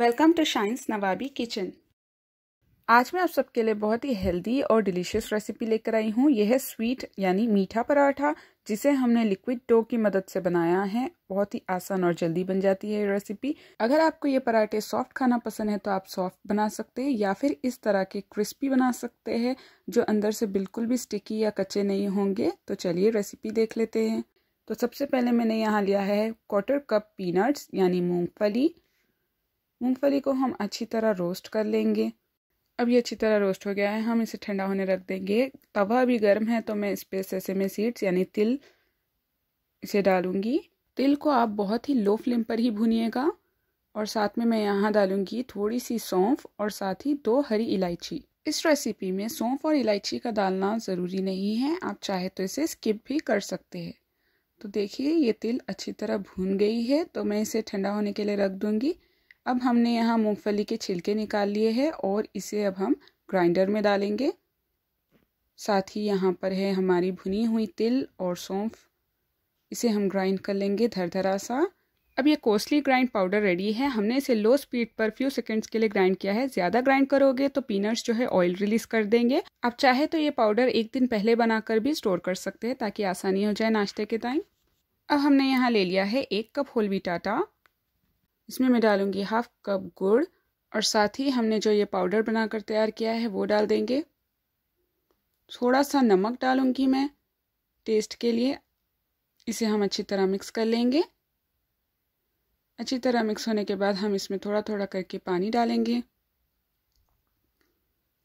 welcome to Shine's Nawabi kitchen आज मैं आप सबके लिए बहुत ही हेल्दी और डिलीशियस रेसिपी लेकर आई हूँ यह है स्वीट यानी मीठा पराठा जिसे हमने लिक्विड डो की मदद से बनाया है बहुत ही आसान और जल्दी बन जाती है ये रेसिपी अगर आपको ये पराठे सॉफ्ट खाना पसंद है तो आप सॉफ्ट बना सकते हैं या फिर इस तरह के क्रिस्पी बना सकते हैं जो अंदर से बिल्कुल भी स्टिकी या कच्चे नहीं होंगे तो चलिए रेसिपी देख लेते हैं तो सबसे पहले मैंने यहाँ लिया है क्वार्टर कप पीनट्स यानी मूँगफली मूंगफली को हम अच्छी तरह रोस्ट कर लेंगे अब ये अच्छी तरह रोस्ट हो गया है हम इसे ठंडा होने रख देंगे तवा भी गर्म है तो मैं इस पर में सीड्स यानी तिल इसे डालूंगी तिल को आप बहुत ही लो फ्लेम पर ही भूनिएगा और साथ में मैं यहाँ डालूंगी थोड़ी सी सौंफ और साथ ही दो हरी इलायची इस रेसिपी में सौंफ और इलायची का डालना ज़रूरी नहीं है आप चाहे तो इसे स्किप भी कर सकते हैं तो देखिए ये तिल अच्छी तरह भून गई है तो मैं इसे ठंडा होने के लिए रख दूंगी अब हमने यहाँ मूंगफली के छिलके निकाल लिए हैं और इसे अब हम ग्राइंडर में डालेंगे साथ ही यहाँ पर है हमारी भुनी हुई तिल और सौंफ इसे हम ग्राइंड कर लेंगे धरधरा सा अब ये कोस्टली ग्राइंड पाउडर रेडी है हमने इसे लो स्पीड पर फ्यू सेकंड्स के लिए ग्राइंड किया है ज्यादा ग्राइंड करोगे तो पीनट्स जो है ऑयल रिलीज कर देंगे आप चाहे तो ये पाउडर एक दिन पहले बनाकर भी स्टोर कर सकते हैं ताकि आसानी हो जाए नाश्ते के टाइम अब हमने यहाँ ले लिया है एक कप होल वीट आटा इसमें मैं डालूँगी हाफ कप गुड़ और साथ ही हमने जो ये पाउडर बनाकर तैयार किया है वो डाल देंगे थोड़ा सा नमक डालूँगी मैं टेस्ट के लिए इसे हम अच्छी तरह मिक्स कर लेंगे अच्छी तरह मिक्स होने के बाद हम इसमें थोड़ा थोड़ा करके पानी डालेंगे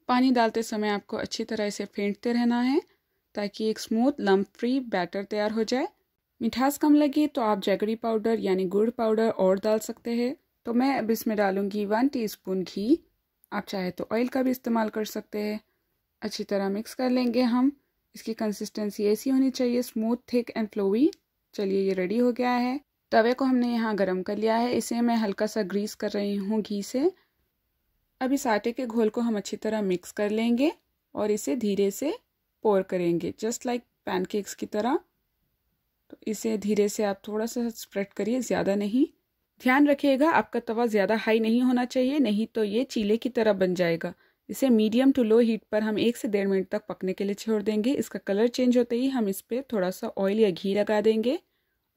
पानी डालते समय आपको अच्छी तरह इसे फेंटते रहना है ताकि एक स्मूथ लम्प फ्री बैटर तैयार हो जाए मिठास कम लगे तो आप जैगरी पाउडर यानी गुड़ पाउडर और डाल सकते हैं तो मैं अब इसमें डालूंगी वन टीस्पून घी आप चाहे तो ऑयल का भी इस्तेमाल कर सकते हैं अच्छी तरह मिक्स कर लेंगे हम इसकी कंसिस्टेंसी ऐसी होनी चाहिए स्मूथ थिक एंड फ्लोवी चलिए ये रेडी हो गया है तवे को हमने यहाँ गर्म कर लिया है इसे मैं हल्का सा ग्रीस कर रही हूँ घी से अब इस आटे के घोल को हम अच्छी तरह मिक्स कर लेंगे और इसे धीरे से पोर करेंगे जस्ट लाइक पैनकेक्स की तरह इसे धीरे से आप थोड़ा सा स्प्रेड करिए ज़्यादा नहीं ध्यान रखिएगा आपका तवा ज़्यादा हाई नहीं होना चाहिए नहीं तो ये चीले की तरह बन जाएगा इसे मीडियम टू लो हीट पर हम एक से डेढ़ मिनट तक पकने के लिए छोड़ देंगे इसका कलर चेंज होते ही हम इस पर थोड़ा सा ऑयल या घी लगा देंगे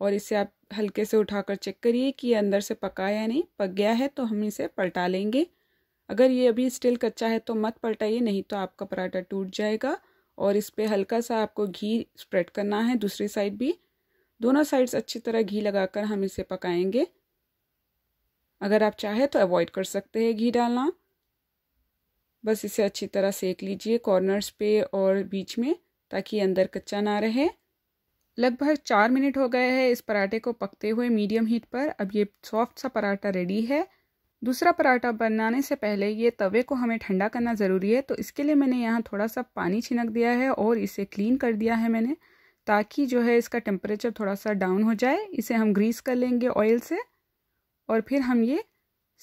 और इसे आप हल्के से उठाकर चेक करिए कि ये अंदर से पका या नहीं पक गया है तो हम इसे पलटा लेंगे अगर ये अभी स्टिल कच्चा है तो मत पलटाइए नहीं तो आपका पराठा टूट जाएगा और इस पर हल्का सा आपको घी स्प्रेड करना है दूसरी साइड भी दोनों साइड्स अच्छी तरह घी लगाकर हम इसे पकाएंगे अगर आप चाहें तो अवॉइड कर सकते हैं घी डालना बस इसे अच्छी तरह सेक लीजिए कॉर्नर्स पे और बीच में ताकि अंदर कच्चा ना रहे लगभग चार मिनट हो गए हैं इस पराठे को पकते हुए मीडियम हीट पर अब ये सॉफ्ट सा पराठा रेडी है दूसरा पराठा बनाने से पहले ये तवे को हमें ठंडा करना ज़रूरी है तो इसके लिए मैंने यहाँ थोड़ा सा पानी छिनक दिया है और इसे क्लीन कर दिया है मैंने ताकि जो है इसका टेम्परेचर थोड़ा सा डाउन हो जाए इसे हम ग्रीस कर लेंगे ऑयल से और फिर हम ये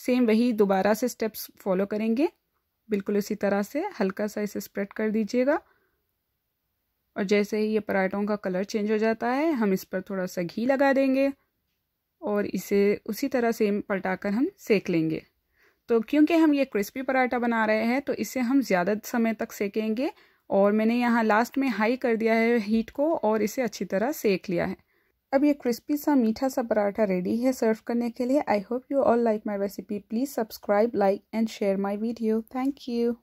सेम वही दोबारा से स्टेप्स फॉलो करेंगे बिल्कुल उसी तरह से हल्का सा इसे स्प्रेड कर दीजिएगा और जैसे ही ये पराठों का कलर चेंज हो जाता है हम इस पर थोड़ा सा घी लगा देंगे और इसे उसी तरह सेम पलटाकर हम सेक लेंगे तो क्योंकि हम ये क्रिस्पी पराठा बना रहे हैं तो इसे हम ज़्यादा समय तक सेकेंगे और मैंने यहाँ लास्ट में हाई कर दिया है हीट को और इसे अच्छी तरह सेक लिया है अब ये क्रिस्पी सा मीठा सा पराठा रेडी है सर्व करने के लिए I hope you all like my recipe please subscribe like and share my video thank you